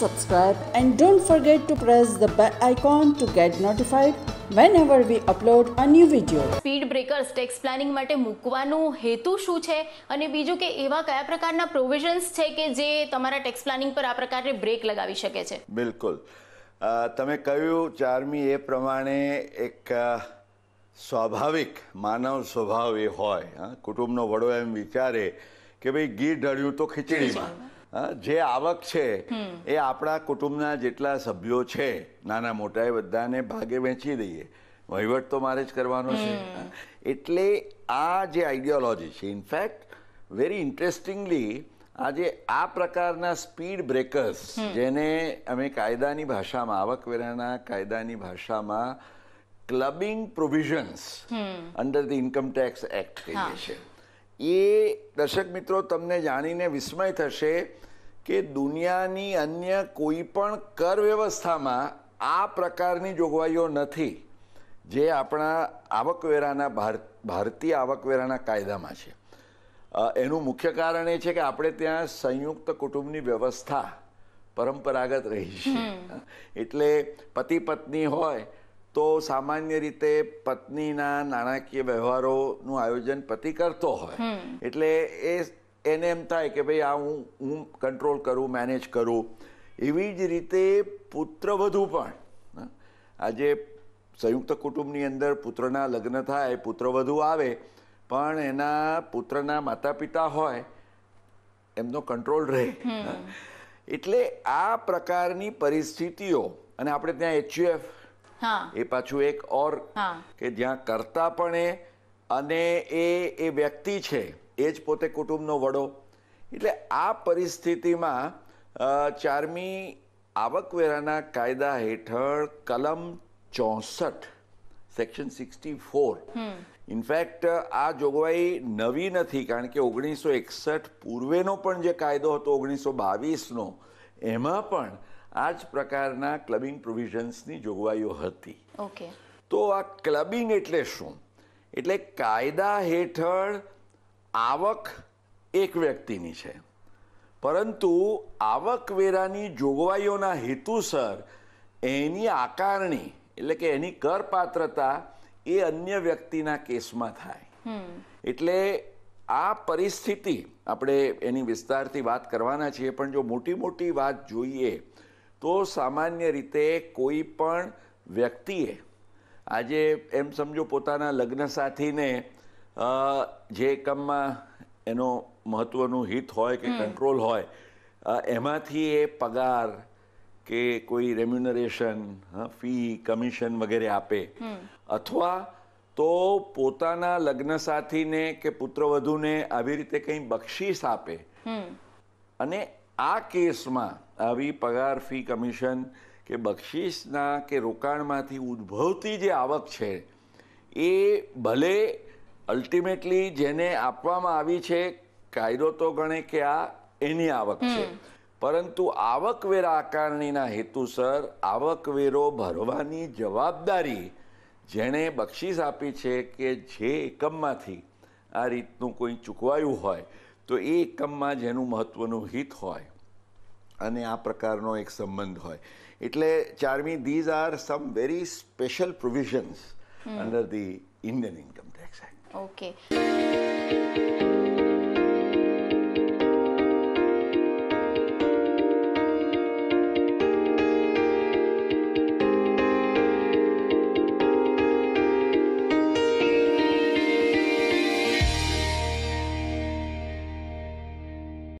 subscribe and don't forget to press the bell icon to get notified whenever we upload a new video. Speed breakers tax planning માટે મૂકવાનો હેતુ શું છે અને બીજું કે એવા કયા પ્રકારના પ્રોવિઝન્સ છે કે જે તમારા ટેક્સ પ્લાનિંગ પર આ પ્રકારે બ્રેક લગાવી શકે છે બિલકુલ તમે કહ્યું ચારમી એ પ્રમાણે એક સ્વાભાવિક માનવ સ્વભાવ એ હોય કુટુંબનો વડો એમ વિચારે કે ભાઈ ગીર ઢળ્યું તો ખીચડીમાં જે આવક છે એ આપણા કુટુંબના જેટલા સભ્યો છે નાના મોટા એ બધાને ભાગે વેચી દઈએ વહીવટ તો મારે જ કરવાનો છે એટલે આ જે આઈડિયોલોજી છે ઇનફેક્ટ વેરી ઇન્ટરેસ્ટિંગલી આજે આ પ્રકારના સ્પીડ બ્રેકર્સ જેને અમે કાયદાની ભાષામાં આવકવેરાના કાયદાની ભાષામાં clubbing provisions under the income tax act કહીએ છીએ એ દર્શક મિત્રો તમને જાણીને વિસ્મય થશે કે દુનિયાની અન્ય કોઈ પણ કર વ્યવસ્થામાં આ પ્રકારની જોગવાઈઓ નથી જે આપણા આવકવેરાના ભારતીય આવકવેરાના કાયદામાં છે એનું મુખ્ય કારણ એ છે કે આપણે ત્યાં સંયુક્ત કુટુંબની વ્યવસ્થા પરંપરાગત રહી છે એટલે પતિ પત્ની હોય તો સામાન્ય રીતે પત્નીના નાણાકીય વ્યવહારોનું આયોજન પતિ કરતો હોય એટલે એ એને એમ થાય કે ભાઈ આ હું હું કંટ્રોલ કરું મેનેજ કરું એવી જ રીતે પુત્રવધુ પણ આજે સંયુક્ત કુટુંબની અંદર પુત્રના લગ્ન થાય પુત્રવધુ આવે પણ એના પુત્રના માતા પિતા હોય એમનો કંટ્રોલ રહે એટલે આ પ્રકારની પરિસ્થિતિઓ અને આપણે ત્યાં એચયુએફ એ પાછું એક ઓર કે જ્યાં કરતા પણ એ અને એ એ વ્યક્તિ છે એ જ પોતે કુટુંબનો વડો એટલે આ પરિસ્થિતિમાં ચારમી આવકવેરાના કાયદા હેઠળ કલમ ચોસઠ સેક્શન સિક્સટી ફોર ઇનફેક્ટ આ જોગવાઈ નવી નથી કારણ કે ઓગણીસો એકસઠ પૂર્વેનો પણ જે કાયદો હતો ઓગણીસો બાવીસનો એમાં પણ આ જ પ્રકારના ક્લબિંગ પ્રોવિઝન્સની જોગવાઈઓ હતી ઓકે તો આ ક્લબિંગ એટલે શું એટલે કાયદા હેઠળ આવક એક વ્યક્તિની છે પરંતુ આવકવેરાની જોગવાઈઓના હેતુસર એની આકારણી એટલે કે એની કરપાત્રતા એ અન્ય વ્યક્તિના કેસમાં થાય એટલે આ પરિસ્થિતિ આપણે એની વિસ્તારથી વાત કરવાના છીએ પણ જો મોટી મોટી વાત જોઈએ તો સામાન્ય રીતે કોઈ પણ વ્યક્તિએ આજે એમ સમજો પોતાના લગ્ન સાથીને જે એકમમાં એનો મહત્વનું હિત હોય કે કંટ્રોલ હોય એમાંથી એ પગાર કે કોઈ રેમ્યુનરેશન ફી કમિશન વગેરે આપે અથવા તો પોતાના લગ્ન સાથીને કે પુત્રવધુને આવી રીતે કંઈ બક્ષીસ આપે અને આ કેસમાં આવી પગાર ફી કમિશન કે બક્ષિસના કે રોકાણમાંથી ઉદ્ભવતી જે આવક છે એ ભલે અલ્ટિમેટલી જેને આપવામાં આવી છે કાયદો તો ગણે કે આ એની આવક છે પરંતુ આવકવેરા આકારણીના હેતુસર આવકવેરો ભરવાની જવાબદારી જેણે બક્ષિસ આપી છે કે જે એકમમાંથી આ રીતનું કોઈ ચૂકવાયું હોય તો એ એકમમાં જેનું મહત્ત્વનું હિત હોય અને આ પ્રકારનો એક સંબંધ હોય એટલે ચારમી these are some very special provisions under the Indian income tax act okay